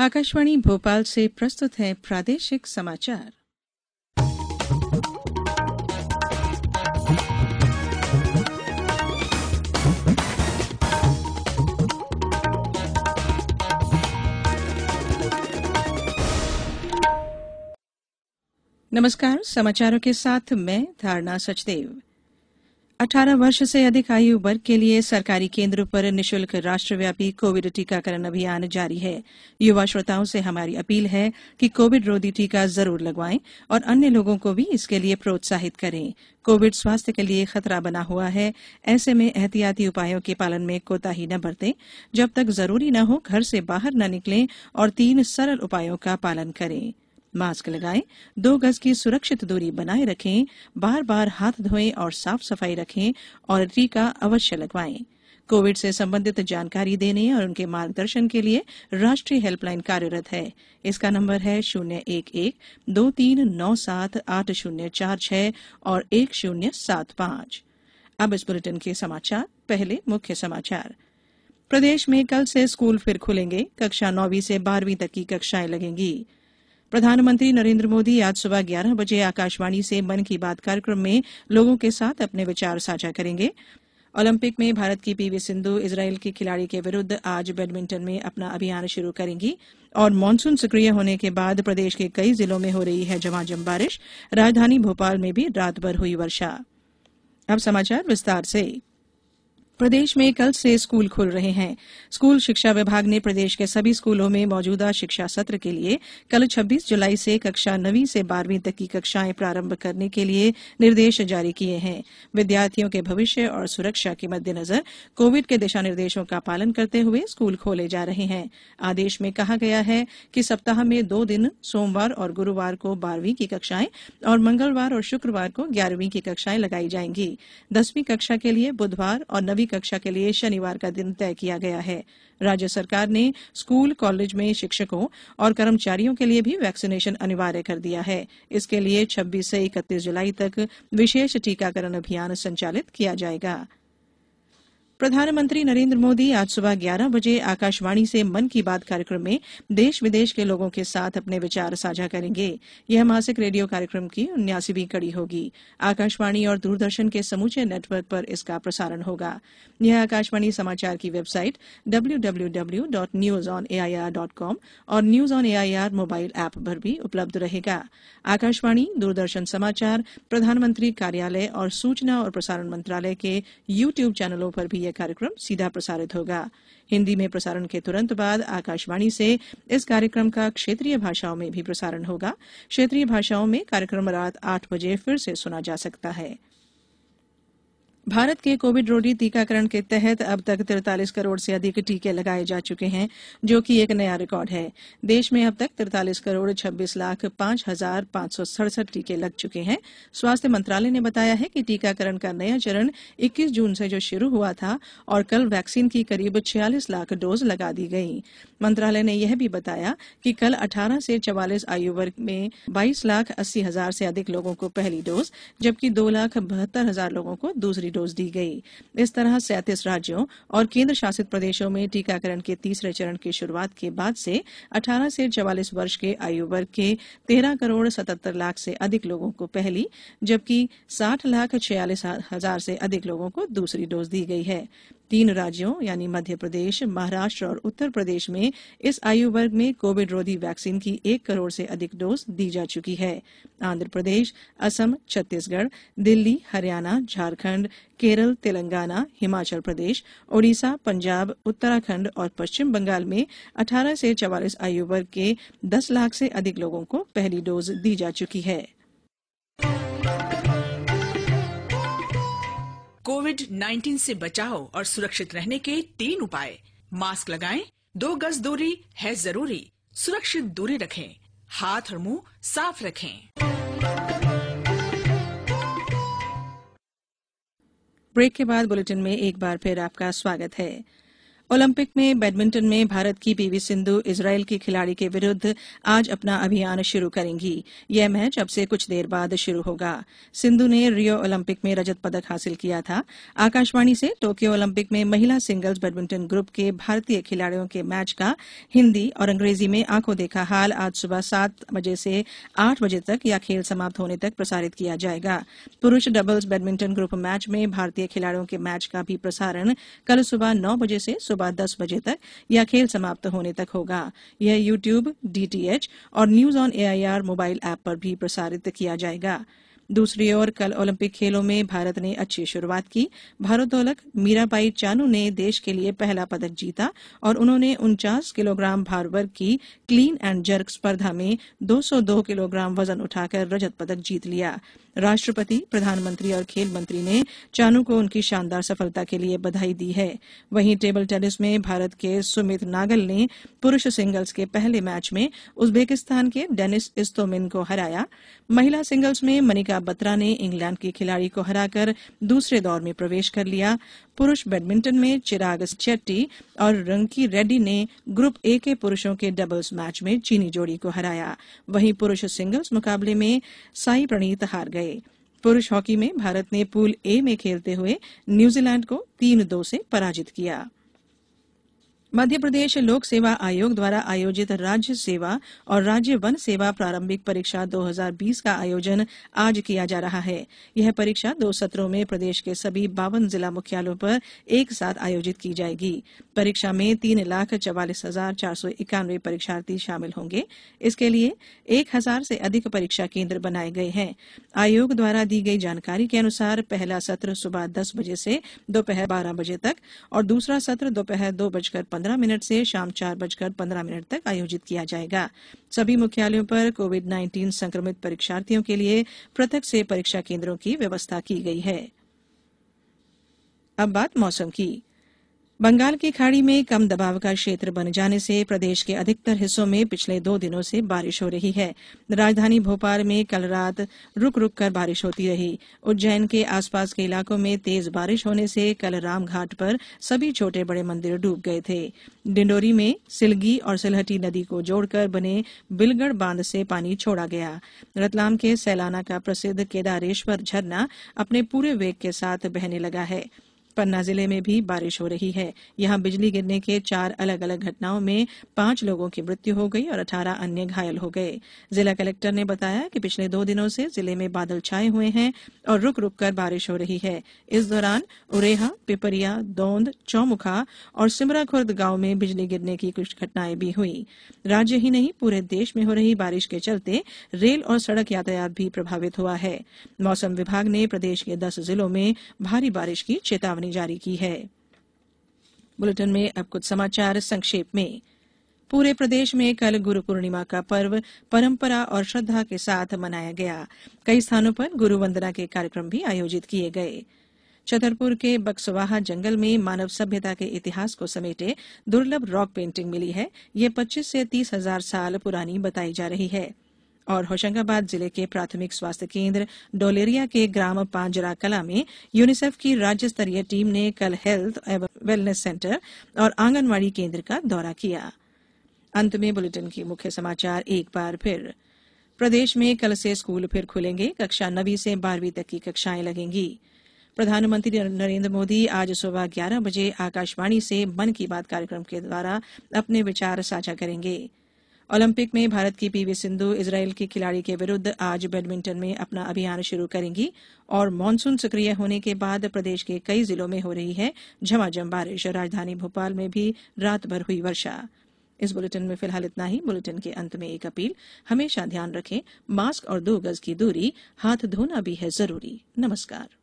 आकाशवाणी भोपाल से प्रस्तुत है प्रादेशिक समाचार नमस्कार समाचारों के साथ मैं धारणा सचदेव 18 वर्ष से अधिक आयु वर्ग के लिए सरकारी केंद्रों पर निशुल्क राष्ट्रव्यापी कोविड टीकाकरण अभियान जारी है युवा श्रोताओं से हमारी अपील है कि कोविड रोधी टीका जरूर लगवाएं और अन्य लोगों को भी इसके लिए प्रोत्साहित करें कोविड स्वास्थ्य के लिए खतरा बना हुआ है ऐसे में एहतियाती उपायों के पालन में कोताही न बरतें जब तक जरूरी न हो घर से बाहर न निकलें और तीन सरल उपायों का पालन करें मास्क लगाएं दो गज की सुरक्षित दूरी बनाए रखें बार बार हाथ धोएं और साफ सफाई रखें और टीका अवश्य लगवाएं कोविड से संबंधित जानकारी देने और उनके मार्गदर्शन के लिए राष्ट्रीय हेल्पलाइन कार्यरत है इसका नंबर है शून्य एक एक दो तीन नौ सात आठ शून्य चार छह और एक शून्य सात पांच अब इस बुलेटिन के समाचार पहले मुख्य समाचार प्रदेश में कल से स्कूल फिर खुलेंगे कक्षा नौवीं से बारहवीं तक की कक्षाएं लगेंगी प्रधानमंत्री नरेन्द्र मोदी आज सुबह ग्यारह बजे आकाशवाणी से मन की बात कार्यक्रम में लोगों के साथ अपने विचार साझा करेंगे ओलंपिक में भारत की पीवी सिंधु इसराइल की खिलाड़ी के विरुद्ध आज बैडमिंटन में अपना अभियान शुरू करेंगी और मॉनसून सक्रिय होने के बाद प्रदेश के कई जिलों में हो रही है झमाझम बारिश राजधानी भोपाल में भी रात भर हुई वर्षा अब समाचार विस्तार से प्रदेश में कल से स्कूल खुल रहे हैं स्कूल शिक्षा विभाग ने प्रदेश के सभी स्कूलों में मौजूदा शिक्षा सत्र के लिए कल 26 जुलाई से कक्षा नवीं से बारहवीं तक की कक्षाएं प्रारंभ करने के लिए निर्देश जारी किए हैं विद्यार्थियों के भविष्य और सुरक्षा के मद्देनजर कोविड के दिशा निर्देशों का पालन करते हुए स्कूल खोले जा रहे हैं आदेश में कहा गया है कि सप्ताह में दो दिन सोमवार और गुरुवार को बारहवीं की कक्षाएं और मंगलवार और शुक्रवार को ग्यारहवीं की कक्षाएं लगाई जाएंगी दसवीं कक्षा के लिए बुधवार और नवी कक्षा के लिए शनिवार का दिन तय किया गया है राज्य सरकार ने स्कूल कॉलेज में शिक्षकों और कर्मचारियों के लिए भी वैक्सीनेशन अनिवार्य कर दिया है इसके लिए 26 से 31 जुलाई तक विशेष टीकाकरण अभियान संचालित किया जाएगा प्रधानमंत्री नरेन्द्र मोदी आज सुबह ग्यारह बजे आकाशवाणी से मन की बात कार्यक्रम में देश विदेश के लोगों के साथ अपने विचार साझा करेंगे यह मासिक रेडियो कार्यक्रम की उन्यासीवीं कड़ी होगी आकाशवाणी और दूरदर्शन के समूचे नेटवर्क पर इसका प्रसारण होगा यह आकाशवाणी समाचार की वेबसाइट डब्ल्यू और news on AIR mobile app पर भी उपलब्ध रहेगा आकाशवाणी दूरदर्शन समाचार प्रधानमंत्री कार्यालय और सूचना और प्रसारण मंत्रालय के यूट्यूब चैनलों पर भी यह यह कार्यक्रम सीधा प्रसारित होगा हिन्दी में प्रसारण के तुरंत बाद आकाशवाणी से इस कार्यक्रम का क्षेत्रीय भाषाओं में भी प्रसारण होगा क्षेत्रीय भाषाओं में कार्यक्रम रात आठ बजे फिर से सुना जा सकता है भारत के कोविड रोधी टीकाकरण के तहत अब तक तिरतालीस करोड़ से अधिक टीके लगाए जा चुके हैं जो कि एक नया रिकॉर्ड है देश में अब तक तिरतालीस करोड़ छब्बीस लाख पांच हजार पांच सौ सड़सठ टीके लग चुके हैं स्वास्थ्य मंत्रालय ने बताया है कि टीकाकरण का नया चरण 21 जून से जो शुरू हुआ था और कल वैक्सीन की करीब छियालीस लाख डोज लगा दी गई मंत्रालय ने यह भी बताया कि कल 18 से 44 आयु वर्ग में 22 लाख अस्सी हजार से अधिक लोगों को पहली डोज जबकि दो लाख बहत्तर हजार लोगों को दूसरी डोज डोज दी गई इस तरह सैंतीस राज्यों और केन्द्र शासित प्रदेशों में टीकाकरण के तीसरे चरण की शुरूआत के बाद से अठारह से चवालीस वर्ष के आयु वर्ग के तेरह करोड़ सतहत्तर लाख से अधिक लोगों को पहली जबकि साठ लाख छियालीस हजार से अधिक लोगों को दूसरी डोज दी गई है तीन राज्यों यानी मध्यप्रदेश महाराष्ट्र और उत्तर प्रदेश में इस आयु वर्ग में कोविड रोधी वैक्सीन की एक करोड़ से अधिक डोज दी जा चुकी है आंध्र प्रदेश असम छत्तीसगढ़ दिल्ली हरियाणा झारखंड केरल तेलंगाना हिमाचल प्रदेश ओडिशा पंजाब उत्तराखंड और पश्चिम बंगाल में 18 से 44 आयु वर्ग के 10 लाख से अधिक लोगों को पहली डोज दी जा चुकी है कोविड 19 से बचाव और सुरक्षित रहने के तीन उपाय मास्क लगाएं, दो गज दूरी है जरूरी सुरक्षित दूरी रखें हाथ और मुंह साफ रखें ब्रेक के बाद बुलेटिन में एक बार फिर आपका स्वागत है ओलंपिक में बैडमिंटन में भारत की पीवी सिंधु इसराइल की खिलाड़ी के विरुद्ध आज अपना अभियान शुरू करेंगी यह मैच अब से कुछ देर बाद शुरू होगा सिंधु ने रियो ओलंपिक में रजत पदक हासिल किया था आकाशवाणी से टोक्यो ओलंपिक में महिला सिंगल्स बैडमिंटन ग्रुप के भारतीय खिलाड़ियों के मैच का हिन्दी और अंग्रेजी में आंखों देखा हाल आज सुबह सात बजे से आठ बजे तक या खेल समाप्त होने तक प्रसारित किया जाएगा पुरुष डबल्स बैडमिंटन ग्रुप मैच में भारतीय खिलाड़ियों के मैच का भी प्रसारण कल सुबह नौ बजे से सुबह बाद दस बजे तक या खेल समाप्त होने तक होगा यह यू ट्यूब डीटीएच और news on AIR mobile app पर भी प्रसारित किया जाएगा दूसरी ओर कल ओलंपिक खेलों में भारत ने अच्छी शुरूआत की भारोत्तोलक मीराबाई चानू ने देश के लिए पहला पदक जीता और उन्होंने उनचास किलोग्राम भार वर्ग की क्लीन एंड जर्क स्पर्धा में 202 किलोग्राम वजन उठाकर रजत पदक जीत लिया राष्ट्रपति प्रधानमंत्री और खेल मंत्री ने चानू को उनकी शानदार सफलता के लिए बधाई दी है वहीं टेबल टेनिस में भारत के सुमित नागल ने पुरुष सिंगल्स के पहले मैच में उज्बेकिस्तान के डेनिस इस्तोमिन को हराया महिला सिंगल्स में मनिका बत्रा ने इंग्लैंड के खिलाड़ी को हराकर दूसरे दौर में प्रवेश कर लिया पुरुष बैडमिंटन में चिराग चेट्टी और रंकी रेड्डी ने ग्रुप ए के पुरुषों के डबल्स मैच में चीनी जोड़ी को हराया वहीं पुरुष सिंगल्स मुकाबले में साई प्रणीत हार गए पुरुष हॉकी में भारत ने पूल ए में खेलते हुए न्यूजीलैंड को तीन दो से पराजित किया मध्य प्रदेश लोक सेवा आयोग द्वारा आयोजित राज्य सेवा और राज्य वन सेवा प्रारंभिक परीक्षा 2020 का आयोजन आज किया जा रहा है यह परीक्षा दो सत्रों में प्रदेश के सभी बावन जिला मुख्यालयों पर एक साथ आयोजित की जाएगी परीक्षा में तीन लाख चवालीस हजार चार सौ इक्यानवे परीक्षार्थी शामिल होंगे इसके लिए एक हजार से अधिक परीक्षा केंद्र बनाए गए हैं आयोग द्वारा दी गई जानकारी के अनुसार पहला सत्र सुबह दस बजे से दोपहर बारह बजे तक और दूसरा सत्र दोपहर दो बजकर पंद्रह मिनट से शाम चार बजकर पंद्रह मिनट तक आयोजित किया जाएगा सभी मुख्यालयों पर कोविड नाइन्टीन संक्रमित परीक्षार्थियों के लिए पृथक से परीक्षा केंद्रों की व्यवस्था की गई है अब बात मौसम की बंगाल की खाड़ी में कम दबाव का क्षेत्र बन जाने से प्रदेश के अधिकतर हिस्सों में पिछले दो दिनों से बारिश हो रही है राजधानी भोपाल में कल रात रुक रुक कर बारिश होती रही उज्जैन के आसपास के इलाकों में तेज बारिश होने से कल रामघाट पर सभी छोटे बड़े मंदिर डूब गए थे डिंडोरी में सिलगी और सिलहटी नदी को जोड़कर बने बिलगढ़ बांध से पानी छोड़ा गया रतलाम के सैलाना का प्रसिद्ध केदारेश्वर झरना अपने पूरे वेग के साथ बहने लगा है पन्ना जिले में भी बारिश हो रही है यहां बिजली गिरने के चार अलग अलग घटनाओं में पांच लोगों की मृत्यु हो गई और अठारह अन्य घायल हो गए जिला कलेक्टर ने बताया कि पिछले दो दिनों से जिले में बादल छाये हुए हैं और रूक रूक कर बारिश हो रही है इस दौरान उरेहा पिपरिया दौंद चौमुखा और सिमरा खुर्द गांव में बिजली गिरने की कुछ घटनाएं भी हुई राज्य ही नहीं पूरे देश में हो रही बारिश के चलते रेल और सड़क यातायात भी प्रभावित हुआ है मौसम विभाग ने प्रदेश के दस जिलों में भारी बारिश की चेतावनी चेतावनी जारी की है बुलेटिन में अब कुछ समाचार संक्षेप में पूरे प्रदेश में कल गुरु पूर्णिमा का पर्व परंपरा और श्रद्धा के साथ मनाया गया कई स्थानों पर गुरु वंदना के कार्यक्रम भी आयोजित किए गए छतरपुर के बक्सवाहा जंगल में मानव सभ्यता के इतिहास को समेटे दुर्लभ रॉक पेंटिंग मिली है ये 25 से तीस हजार साल पुरानी बताई जा रही है और होशंगाबाद जिले के प्राथमिक स्वास्थ्य केन्द्र डोलेरिया के ग्राम पांजरा कला में यूनिसेफ की राज्य स्तरीय टीम ने कल हेल्थ एवं वेलनेस सेंटर और आंगनवाड़ी केन्द्र का दौरा किया अंत में बुलेटिन की मुख्य समाचार एक बार फिर प्रदेश में कल से स्कूल फिर खुलेंगे कक्षा नवीं से बारहवीं तक की कक्षाएं लगेंगी प्रधानमंत्री नरेंद्र मोदी आज सुबह ग्यारह बजे आकाशवाणी से मन की बात कार्यक्रम के द्वारा अपने विचार साझा करेंगे ओलंपिक में भारत की पीवी सिंधु इजराइल की खिलाड़ी के विरुद्ध आज बैडमिंटन में अपना अभियान शुरू करेंगी और मॉनसून सक्रिय होने के बाद प्रदेश के कई जिलों में हो रही है झमाझम बारिश राजधानी भोपाल में भी रात भर हुई वर्षा इस बुलेटिन में फिलहाल इतना ही बुलेटिन के अंत में एक अपील हमेशा ध्यान रखें मास्क और दो गज की दूरी हाथ धोना भी है जरूरी नमस्कार